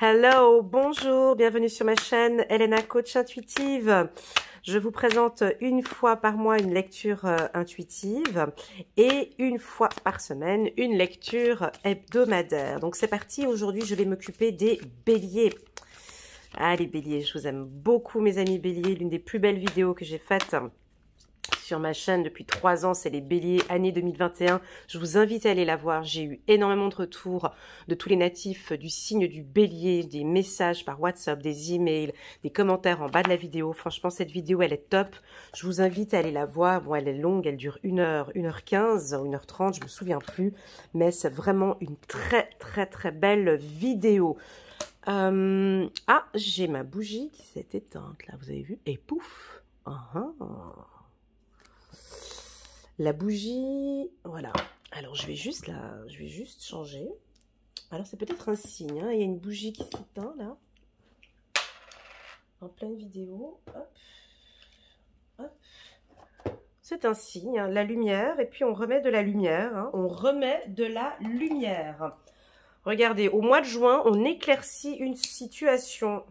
Hello, bonjour, bienvenue sur ma chaîne Elena Coach Intuitive. Je vous présente une fois par mois une lecture euh, intuitive et une fois par semaine une lecture hebdomadaire. Donc c'est parti, aujourd'hui je vais m'occuper des béliers. Ah les béliers, je vous aime beaucoup mes amis béliers, l'une des plus belles vidéos que j'ai faites sur ma chaîne depuis trois ans, c'est les béliers année 2021. Je vous invite à aller la voir. J'ai eu énormément de retours de tous les natifs du signe du bélier, des messages par WhatsApp, des emails, des commentaires en bas de la vidéo. Franchement, cette vidéo, elle est top. Je vous invite à aller la voir. Bon, elle est longue, elle dure 1 heure, 1 heure 15 1 heure 30 je me souviens plus. Mais c'est vraiment une très, très, très belle vidéo. Euh, ah, j'ai ma bougie qui s'est éteinte, là, vous avez vu Et pouf ah, ah la bougie. Voilà. Alors, je vais juste là, je vais juste changer. Alors, c'est peut-être un signe. Hein. Il y a une bougie qui s'éteint là. En pleine vidéo. C'est un signe, hein. la lumière, et puis on remet de la lumière. Hein. On remet de la lumière. Regardez, au mois de juin, on éclaircit une situation.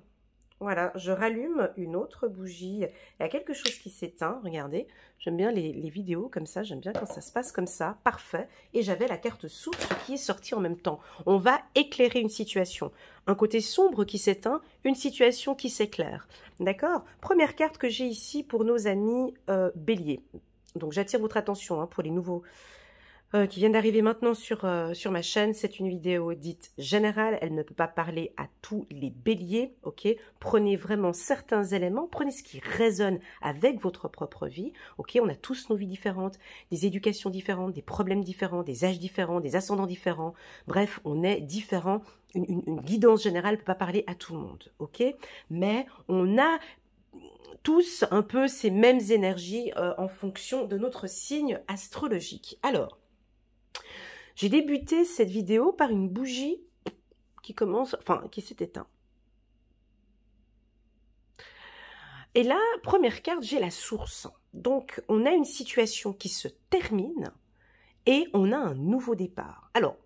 Voilà, je rallume une autre bougie. Il y a quelque chose qui s'éteint, regardez. J'aime bien les, vidéos comme ça, j'aime bien quand ça se passe comme ça. Parfait. Et j'avais la carte source qui est sortie en même temps. On va éclairer une situation. Un côté sombre qui s'éteint, une situation qui s'éclaire. D'accord Première carte que j'ai ici pour nos amis euh, béliers. Donc j'attire votre attention hein, pour les nouveaux euh, qui vient d'arriver maintenant sur, euh, sur ma chaîne. C'est une vidéo dite générale, elle ne peut pas parler à tous les béliers, ok Prenez vraiment certains éléments, prenez ce qui résonne avec votre propre vie, ok On a tous nos vies différentes, des éducations différentes, des problèmes différents, des âges différents, des ascendants différents, bref, on est différents. Une, une, une guidance générale ne peut pas parler à tout le monde, ok Mais on a tous un peu ces mêmes énergies euh, en fonction de notre signe astrologique. Alors, j'ai débuté cette vidéo par une bougie qui commence, enfin, qui s'est éteinte. Et là, première carte, j'ai la source. Donc, on a une situation qui se termine et on a un nouveau départ. Alors,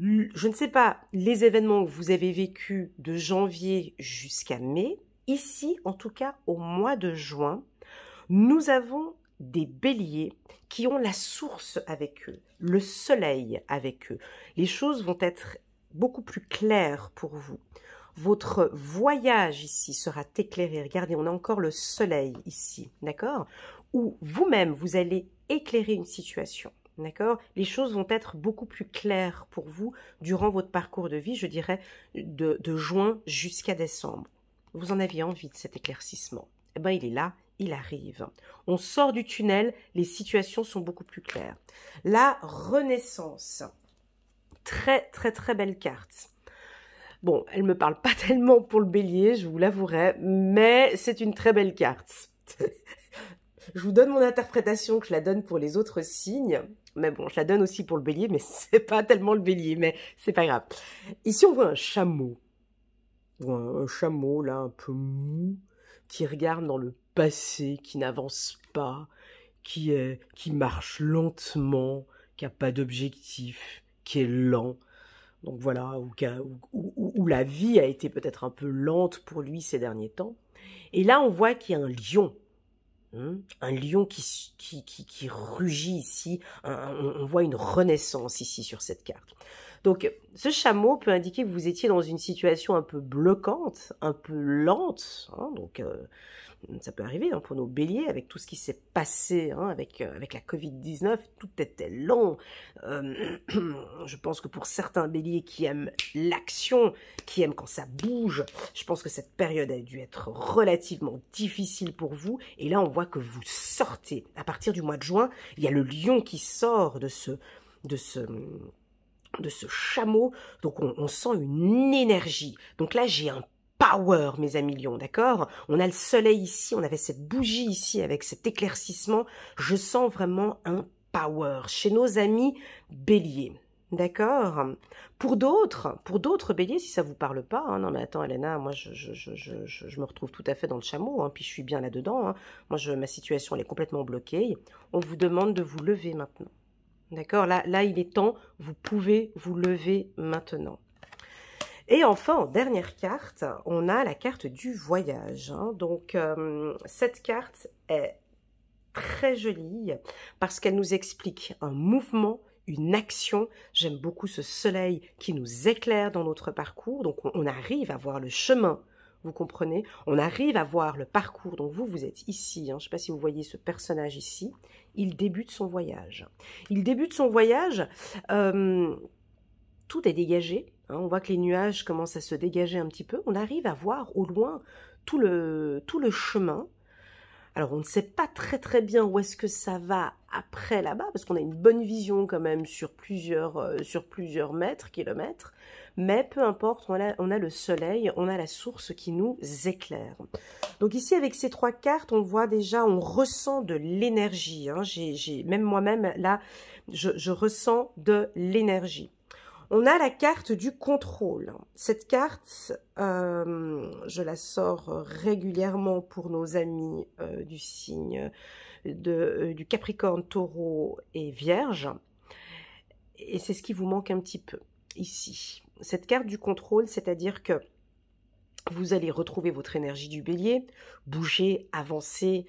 je ne sais pas les événements que vous avez vécus de janvier jusqu'à mai. Ici, en tout cas, au mois de juin, nous avons des béliers qui ont la source avec eux, le soleil avec eux. Les choses vont être beaucoup plus claires pour vous. Votre voyage ici sera éclairé. Regardez, on a encore le soleil ici, d'accord Où vous-même, vous allez éclairer une situation, d'accord Les choses vont être beaucoup plus claires pour vous durant votre parcours de vie, je dirais, de, juin jusqu'à décembre. Vous en aviez envie de cet éclaircissement. Eh bien, il est là, il arrive. On sort du tunnel, les situations sont beaucoup plus claires. La renaissance. Très, très, très belle carte. Bon, elle ne me parle pas tellement pour le bélier, je vous l'avouerai, mais c'est une très belle carte. je vous donne mon interprétation, que je la donne pour les autres signes. Mais bon, je la donne aussi pour le bélier, mais c'est pas tellement le bélier, mais c'est pas grave. Ici, on voit un chameau. un chameau, là, un peu mou, qui regarde dans le passé, qui n'avance pas, qui, est, qui marche lentement, qui n'a pas d'objectif, qui est lent. Donc voilà, où, où, la vie a été peut-être un peu lente pour lui ces derniers temps. Et là, on voit qu'il y a un lion. Hein, un lion qui, qui, qui, rugit ici. on voit une renaissance ici sur cette carte. Donc ce chameau peut indiquer que vous étiez dans une situation un peu bloquante, un peu lente. Hein, donc euh, ça peut arriver hein, pour nos béliers avec tout ce qui s'est passé hein, avec, euh, avec la Covid-19, tout était euh, lent. je pense que pour certains béliers qui aiment l'action, qui aiment quand ça bouge, je pense que cette période a dû être relativement difficile pour vous. Et là on voit que vous sortez. À partir du mois de juin, il y a le lion qui sort de ce... De ce de ce chameau. Donc on, sent une énergie. Donc là, j'ai un power, mes amis lions, d'accord On a le soleil ici, on avait cette bougie ici avec cet éclaircissement. Je sens vraiment un power chez nos amis béliers. D'accord Pour d'autres, pour d'autres béliers, si ça vous parle pas, hein, non mais attends Elena, moi je, me retrouve tout à fait dans le chameau, hein, puis je suis bien là-dedans, hein. ma situation elle est complètement bloquée, on vous demande de vous lever maintenant. D'accord là, là, il est temps, vous pouvez vous lever maintenant. Et enfin, en dernière carte, on a la carte du voyage. Hein. Donc, euh, cette carte est très jolie parce qu'elle nous explique un mouvement, une action. J'aime beaucoup ce soleil qui nous éclaire dans notre parcours. Donc, on arrive à voir le chemin vous comprenez On arrive à voir le parcours. Donc vous, vous êtes ici. Hein. Je ne sais pas si vous voyez ce personnage ici. Il débute son voyage. Il débute son voyage. Euh, tout est dégagé. Hein. On voit que les nuages commencent à se dégager un petit peu. On arrive à voir au loin tout le, tout le chemin alors on ne sait pas très très bien où est-ce que ça va après là-bas, parce qu'on a une bonne vision quand même sur plusieurs, euh, sur plusieurs mètres, kilomètres, mais peu importe, on a, on a, le soleil, on a la source qui nous éclaire. Donc ici avec ces trois cartes, on voit déjà, on ressent de l'énergie, hein. j'ai même moi-même là, je ressens de l'énergie on a la carte du contrôle. Cette carte, euh, je la sors régulièrement pour nos amis euh, du signe euh, du Capricorne, Taureau et Vierge. Et c'est ce qui vous manque un petit peu ici. Cette carte du contrôle, c'est-à-dire que vous allez retrouver votre énergie du bélier, bouger, avancer,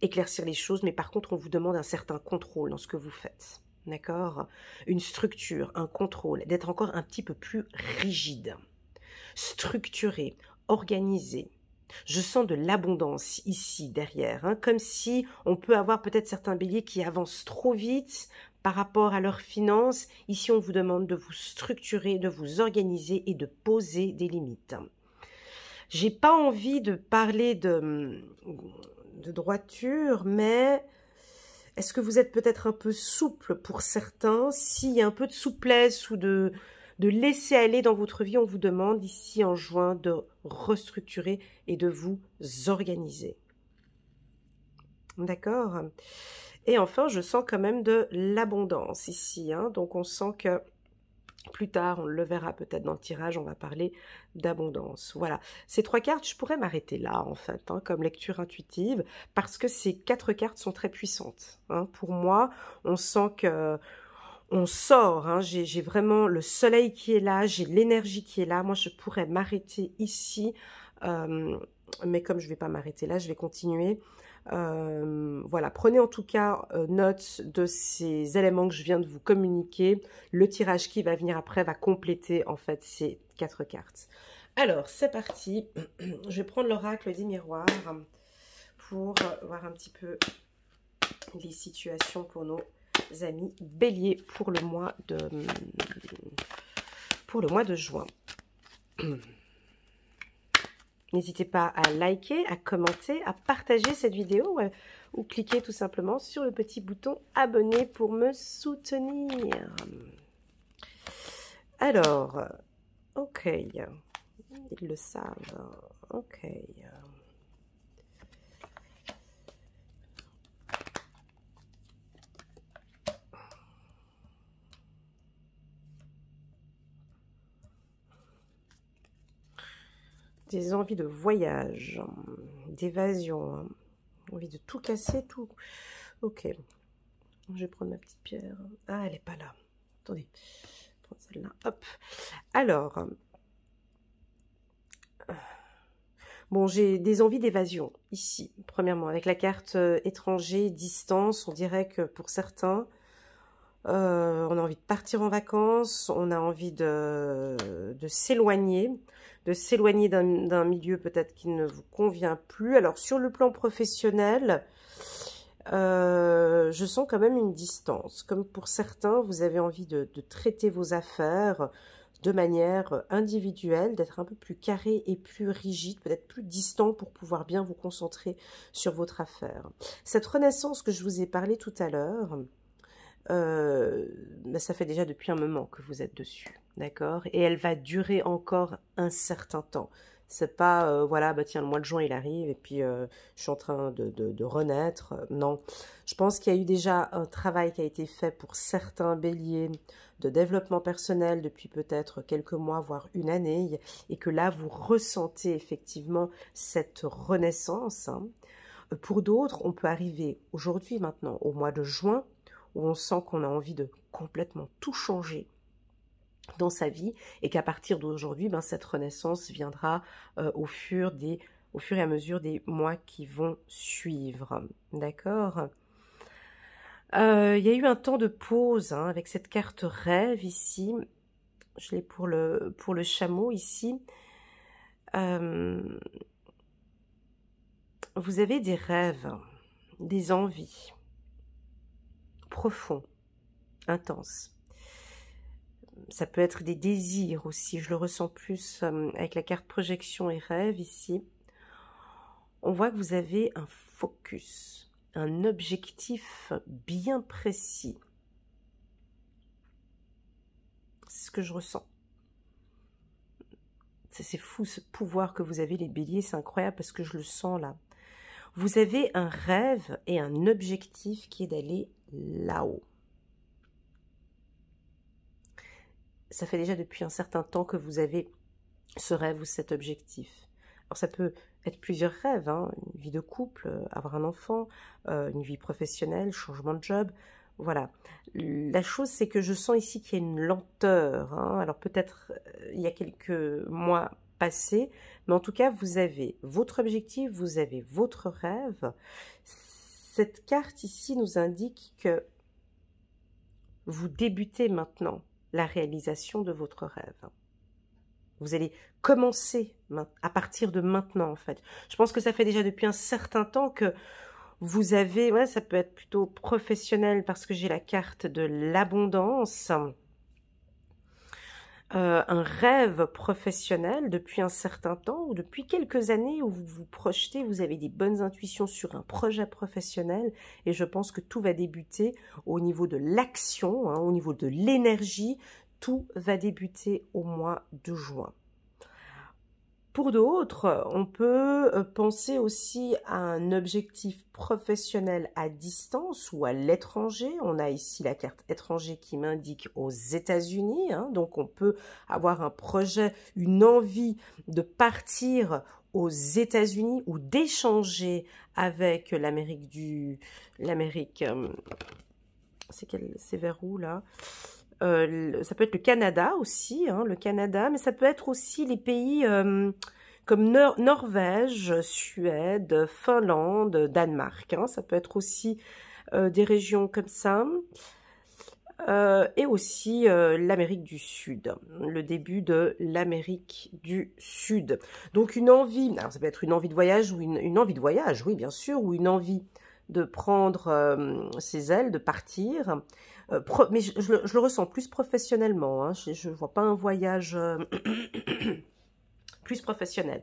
éclaircir les choses, mais par contre, on vous demande un certain contrôle dans ce que vous faites d'accord Une structure, un contrôle, d'être encore un petit peu plus rigide, structuré, organisé. Je sens de l'abondance ici derrière, hein, comme si on peut avoir peut-être certains béliers qui avancent trop vite par rapport à leurs finances. Ici, on vous demande de vous structurer, de vous organiser et de poser des limites. J'ai pas envie de parler de, de droiture, mais est-ce que vous êtes peut-être un peu souple pour certains S'il y a un peu de souplesse ou de, de laisser aller dans votre vie, on vous demande ici en juin de restructurer et de vous organiser. D'accord Et enfin, je sens quand même de l'abondance ici. Hein. donc, on sent que plus tard, on le verra peut-être dans le tirage, on va parler d'abondance. Voilà, ces trois cartes, je pourrais m'arrêter là en fait, hein, comme lecture intuitive, parce que ces quatre cartes sont très puissantes. Hein. Pour moi, on sent que on sort, hein. j'ai vraiment le soleil qui est là, j'ai l'énergie qui est là. Moi, je pourrais m'arrêter ici, euh, mais comme je ne vais pas m'arrêter là, je vais continuer. Euh, voilà, prenez en tout cas euh, note de ces éléments que je viens de vous communiquer. Le tirage qui va venir après va compléter en fait ces quatre cartes. Alors, c'est parti. Je vais prendre l'oracle des miroirs pour voir un petit peu les situations pour nos amis béliers pour le mois de, pour le mois de juin. N'hésitez pas à liker, à commenter, à partager cette vidéo euh, ou cliquez tout simplement sur le petit bouton abonner pour me soutenir. Alors, ok, ils le savent, ok. des envies de voyage, d'évasion, envie de tout casser, tout. Ok, je vais prendre ma petite pierre. Ah, elle n'est pas là. Attendez, je celle-là. Hop. Alors, euh, bon, j'ai des envies d'évasion ici, premièrement, avec la carte euh, étranger, distance. On dirait que pour certains, euh, on a envie de partir en vacances, on a envie de s'éloigner, de s'éloigner d'un milieu peut-être qui ne vous convient plus. Alors sur le plan professionnel, euh, je sens quand même une distance. Comme pour certains, vous avez envie de, de traiter vos affaires de manière individuelle, d'être un peu plus carré et plus rigide, peut-être plus distant pour pouvoir bien vous concentrer sur votre affaire. Cette renaissance que je vous ai parlé tout à l'heure, euh, bah, ça fait déjà depuis un moment que vous êtes dessus, d'accord Et elle va durer encore un certain temps. C'est pas, euh, voilà, bah tiens, le mois de juin, il arrive, et puis euh, je suis en train de, renaître. Non, je pense qu'il y a eu déjà un travail qui a été fait pour certains béliers de développement personnel depuis peut-être quelques mois, voire une année, et que là, vous ressentez effectivement cette renaissance. Hein. Pour d'autres, on peut arriver aujourd'hui, maintenant, au mois de juin, où on sent qu'on a envie de complètement tout changer dans sa vie et qu'à partir d'aujourd'hui, ben, cette renaissance viendra euh, au, fur au fur et à mesure des mois qui vont suivre. D'accord euh, Il y a eu un temps de pause hein, avec cette carte rêve ici. Je l'ai pour le, pour le chameau ici. Euh, vous avez des rêves, des envies, profond, intense. Ça peut être des désirs aussi, je le ressens plus euh, avec la carte projection et rêve ici. On voit que vous avez un focus, un objectif bien précis. C'est ce que je ressens. C'est fou ce pouvoir que vous avez les béliers, c'est incroyable parce que je le sens là. Vous avez un rêve et un objectif qui est d'aller là-haut. Ça fait déjà depuis un certain temps que vous avez ce rêve ou cet objectif. Alors ça peut être plusieurs rêves, hein. une vie de couple, euh, avoir un enfant, euh, une vie professionnelle, changement de job, voilà. La chose, c'est que je sens ici qu'il y a une lenteur. Hein. Alors peut-être euh, il y a quelques mois passés, mais en tout cas, vous avez votre objectif, vous avez votre rêve. Cette carte ici nous indique que vous débutez maintenant la réalisation de votre rêve. Vous allez commencer à partir de maintenant en fait. Je pense que ça fait déjà depuis un certain temps que vous avez, ça peut être plutôt professionnel parce que j'ai la carte de l'abondance. Euh, un rêve professionnel depuis un certain temps ou depuis quelques années où vous vous projetez, vous avez des bonnes intuitions sur un projet professionnel et je pense que tout va débuter au niveau de l'action, hein, au niveau de l'énergie, tout va débuter au mois de juin. Pour d'autres, on peut euh, penser aussi à un objectif professionnel à distance ou à l'étranger. On a ici la carte étranger qui m'indique aux États-Unis. Hein. donc on peut avoir un projet, une envie de partir aux États-Unis ou d'échanger avec l'Amérique du... l'Amérique... Euh, c'est vers où là euh, ça peut être le Canada aussi, hein, le Canada, mais ça peut être aussi les pays euh, comme Norvège, Suède, Finlande, Danemark. Hein, ça peut être aussi euh, des régions comme ça. et aussi l'Amérique du Sud, le début de l'Amérique du Sud. Donc une envie, ça peut être une envie de voyage ou une envie de voyage, oui bien sûr, ou une envie de prendre ses ailes, de partir, euh, mais je, le ressens plus professionnellement. Hein. je ne vois pas un voyage euh, plus professionnel.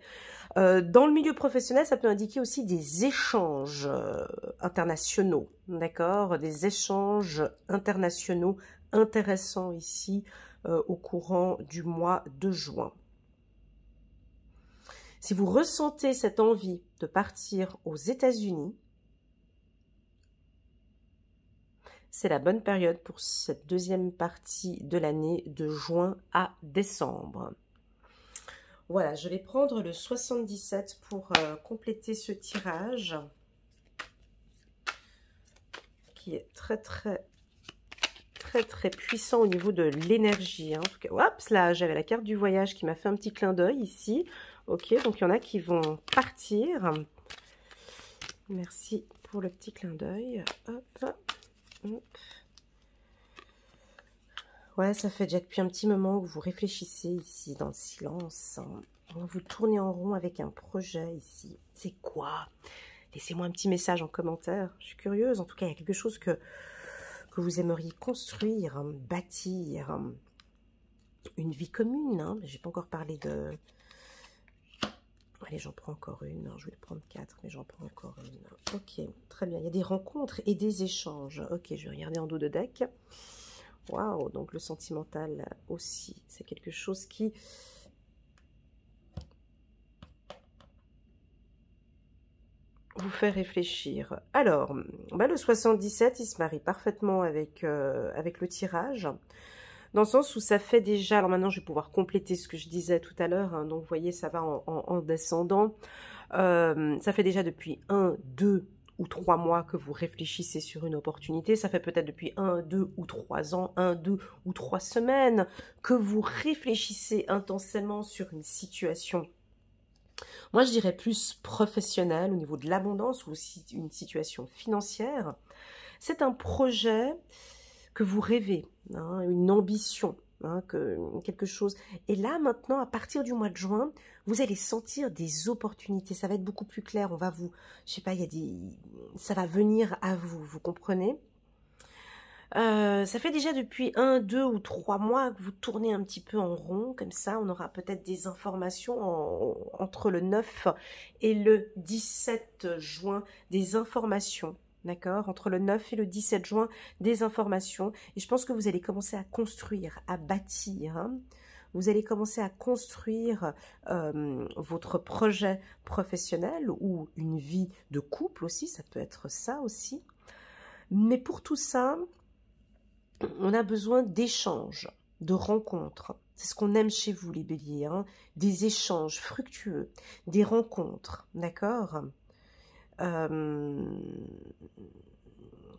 Euh, dans le milieu professionnel, ça peut indiquer aussi des échanges internationaux, d'accord Des échanges internationaux intéressants ici au courant du mois de juin. Si vous ressentez cette envie de partir aux États-Unis, c'est la bonne période pour cette deuxième partie de l'année de juin à décembre. Voilà, je vais prendre le 77 pour euh, compléter ce tirage qui est très très très très puissant au niveau de l'énergie. Hein. En tout cas, là j'avais la carte du voyage qui m'a fait un petit clin d'œil ici. Ok, donc il y en a qui vont partir. Merci pour le petit clin d'œil. Hop, Ouais, ça fait déjà depuis un petit moment que vous réfléchissez ici dans le silence. Hein. Vous tournez en rond avec un projet ici. C'est quoi Laissez-moi un petit message en commentaire. Je suis curieuse. En tout cas, il y a quelque chose que, vous aimeriez construire, hein, bâtir. Hein. Une vie commune. Je n'ai pas encore parlé de, Allez, j'en prends encore une. je vais prendre quatre, mais j'en prends encore une. Ok, très bien. Il y a des rencontres et des échanges. Ok, je vais regarder en dos de deck. Waouh, donc le sentimental aussi, c'est quelque chose qui... vous fait réfléchir. Alors, bah, le 77, il se marie parfaitement avec, euh, avec le tirage dans le sens où ça fait déjà, alors maintenant je vais pouvoir compléter ce que je disais tout à l'heure, hein, donc vous voyez ça va en, descendant, euh, ça fait déjà depuis un, deux ou trois mois que vous réfléchissez sur une opportunité, ça fait peut-être depuis un, deux ou trois ans, un, deux ou trois semaines que vous réfléchissez intensément sur une situation. Moi, je dirais plus professionnelle au niveau de l'abondance ou aussi une situation financière. C'est un projet que vous rêvez, hein, une ambition, hein, que, quelque chose. Et là, maintenant, à partir du mois de juin, vous allez sentir des opportunités. Ça va être beaucoup plus clair. On va vous, je sais pas, il y a des, ça va venir à vous. Vous comprenez euh, ça fait déjà depuis un, deux ou trois mois que vous tournez un petit peu en rond, comme ça on aura peut-être des informations entre le 9 et le 17 juin, des informations d'accord Entre le 9 et le 17 juin, des informations. Et je pense que vous allez commencer à construire, à bâtir. Hein. vous allez commencer à construire euh, votre projet professionnel ou une vie de couple aussi, ça peut être ça aussi. Mais pour tout ça, on a besoin d'échanges, de rencontres. C'est ce qu'on aime chez vous, les béliers, hein. des échanges fructueux, des rencontres, d'accord euh,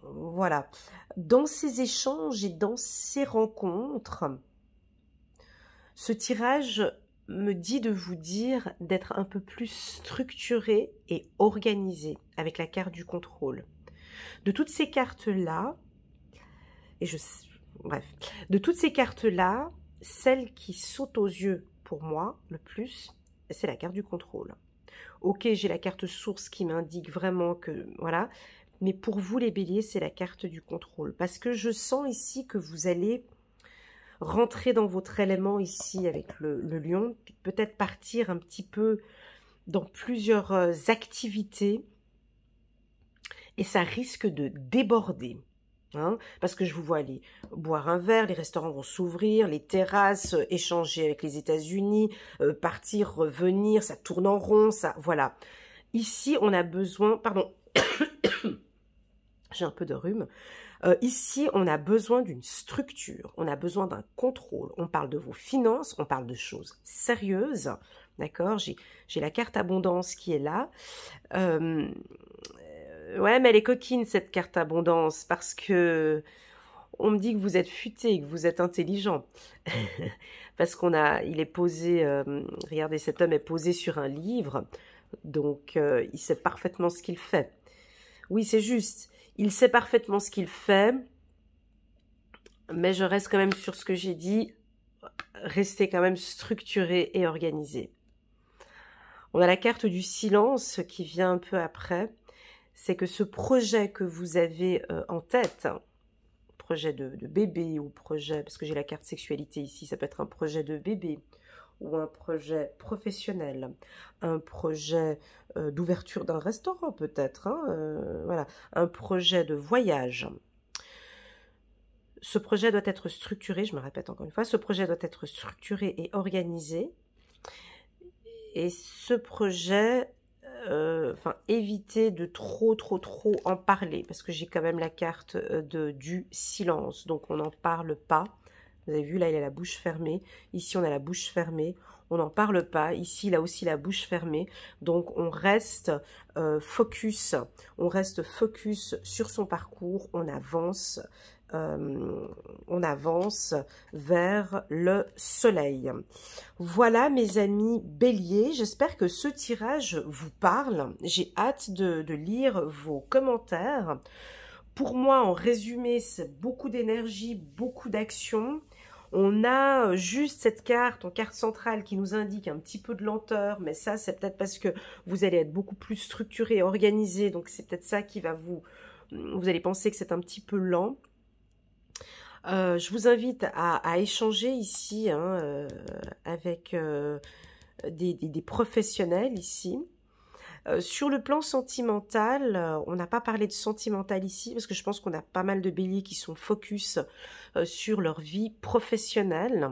voilà. Dans ces échanges et dans ces rencontres, ce tirage me dit de vous dire d'être un peu plus structuré et organisé avec la carte du contrôle. De toutes ces cartes-là, et je, bref, de toutes ces cartes-là, celle qui saute aux yeux pour moi le plus, c'est la carte du contrôle. Ok, j'ai la carte source qui m'indique vraiment que voilà, mais pour vous les béliers, c'est la carte du contrôle parce que je sens ici que vous allez rentrer dans votre élément ici avec le, le lion, peut-être partir un petit peu dans plusieurs euh, activités et ça risque de déborder. Hein, parce que je vous vois aller boire un verre, les restaurants vont s'ouvrir, les terrasses, euh, échanger avec les États-Unis, euh, partir, revenir, ça tourne en rond, ça, voilà. Ici, on a besoin, pardon, j'ai un peu de rhume. Euh, ici, on a besoin d'une structure, on a besoin d'un contrôle. On parle de vos finances, on parle de choses sérieuses, d'accord J'ai la carte abondance qui est là. Ouais, mais elle est coquine cette carte abondance parce que on me dit que vous êtes futé, que vous êtes intelligent. parce qu'on a, il est posé, euh, regardez, cet homme est posé sur un livre, donc euh, il sait parfaitement ce qu'il fait. Oui, c'est juste, il sait parfaitement ce qu'il fait, mais je reste quand même sur ce que j'ai dit, restez quand même structuré et organisé. On a la carte du silence qui vient un peu après c'est que ce projet que vous avez euh, en tête, projet de, bébé ou projet, parce que j'ai la carte sexualité ici, ça peut être un projet de bébé ou un projet professionnel, un projet euh, d'ouverture d'un restaurant peut-être, hein, euh, voilà, un projet de voyage. Ce projet doit être structuré, je me répète encore une fois, ce projet doit être structuré et organisé. Et ce projet euh, enfin éviter de trop trop trop en parler parce que j'ai quand même la carte euh, de du silence donc on n'en parle pas vous avez vu là il a la bouche fermée ici on a la bouche fermée on n'en parle pas ici il a aussi la bouche fermée donc on reste euh, focus on reste focus sur son parcours on avance euh, on avance vers le soleil. Voilà mes amis béliers, j'espère que ce tirage vous parle. J'ai hâte de, lire vos commentaires. Pour moi, en résumé, c'est beaucoup d'énergie, beaucoup d'action. On a euh, juste cette carte en carte centrale qui nous indique un petit peu de lenteur, mais ça c'est peut-être parce que vous allez être beaucoup plus structuré, organisé, donc c'est peut-être ça qui va vous... Vous allez penser que c'est un petit peu lent. Euh, je vous invite à, échanger ici hein, euh, avec euh, des, professionnels ici. sur le plan sentimental, on n'a pas parlé de sentimental ici parce que je pense qu'on a pas mal de béliers qui sont focus sur leur vie professionnelle.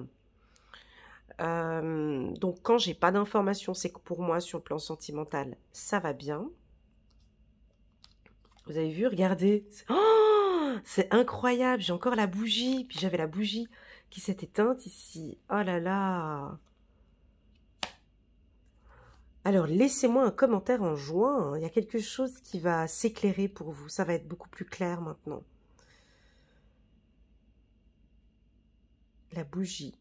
donc quand j'ai pas d'informations, c'est que pour moi sur le plan sentimental, ça va bien. Vous avez vu, regardez. Oh c'est incroyable, j'ai encore la bougie, puis j'avais la bougie qui s'est éteinte ici. Oh là là Alors laissez-moi un commentaire en juin, il y a quelque chose qui va s'éclairer pour vous, ça va être beaucoup plus clair maintenant. La bougie,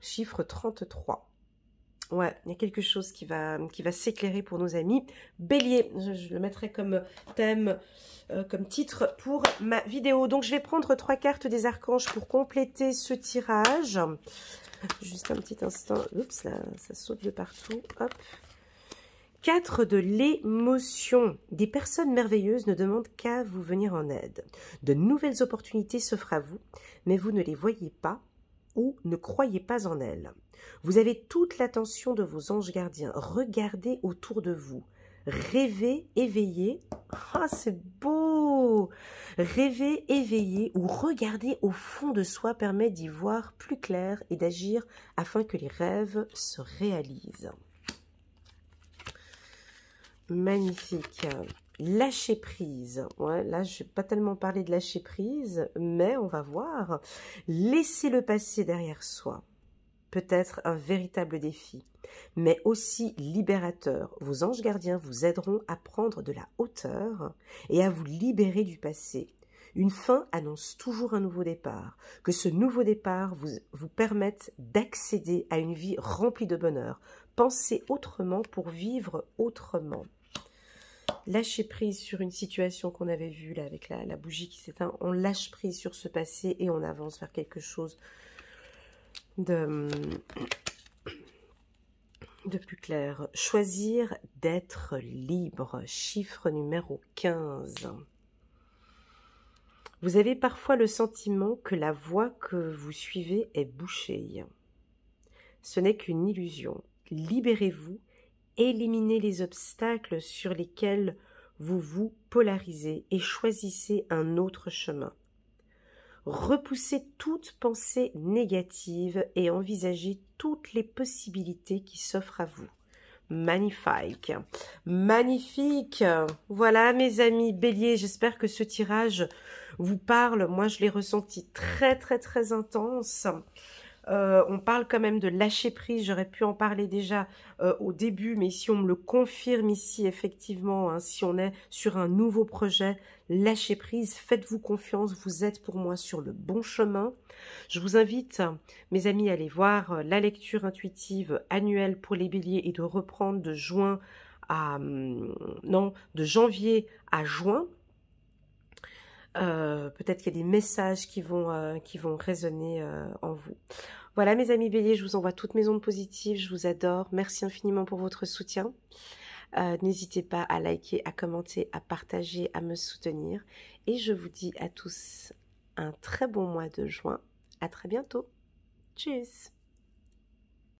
chiffre 33. Ouais, il y a quelque chose qui va, qui va s'éclairer pour nos amis. Bélier, je, le mettrai comme thème, euh, comme titre pour ma vidéo. Donc, je vais prendre trois cartes des archanges pour compléter ce tirage. Juste un petit instant. Oups, ça saute de partout. Hop. Quatre de l'émotion. Des personnes merveilleuses ne demandent qu'à vous venir en aide. De nouvelles opportunités s'offrent à vous, mais vous ne les voyez pas ne croyez pas en elle. Vous avez toute l'attention de vos anges gardiens. Regardez autour de vous. Rêvez, éveillez. Ah, c'est beau Rêver, éveiller ou regarder au fond de soi permet d'y voir plus clair et d'agir afin que les rêves se réalisent. Magnifique lâcher prise. Ouais, là, je vais pas tellement parler de lâcher prise, mais on va voir. Laisser le passé derrière soi peut être un véritable défi, mais aussi libérateur. Vos anges gardiens vous aideront à prendre de la hauteur et à vous libérer du passé. Une fin annonce toujours un nouveau départ, que ce nouveau départ vous, vous permette d'accéder à une vie remplie de bonheur. Pensez autrement pour vivre autrement lâcher prise sur une situation qu'on avait vue là avec la, bougie qui s'éteint. On lâche prise sur ce passé et on avance vers quelque chose de, de plus clair. Choisir d'être libre. Chiffre numéro 15. Vous avez parfois le sentiment que la voie que vous suivez est bouchée. Ce n'est qu'une illusion. Libérez-vous éliminez les obstacles sur lesquels vous vous polarisez et choisissez un autre chemin. Repoussez toute pensée négative et envisagez toutes les possibilités qui s'offrent à vous. Magnifique. Magnifique. Voilà mes amis béliers, j'espère que ce tirage vous parle. Moi, je l'ai ressenti très très très intense. Euh, on parle quand même de lâcher prise, j'aurais pu en parler déjà euh, au début, mais si on me le confirme ici, effectivement, hein, si on est sur un nouveau projet, lâchez prise, faites-vous confiance, vous êtes pour moi sur le bon chemin. Je vous invite, mes amis, à aller voir euh, la lecture intuitive annuelle pour les béliers et de reprendre de juin à... Hum, non, de janvier à juin euh, peut-être qu'il y a des messages qui vont, euh, qui vont résonner euh, en vous. Voilà mes amis béliers, je vous envoie toutes mes ondes positives, je vous adore. Merci infiniment pour votre soutien. N'hésitez pas à liker, à commenter, à partager, à me soutenir. Et je vous dis à tous un très bon mois de juin. À très bientôt. Tchuss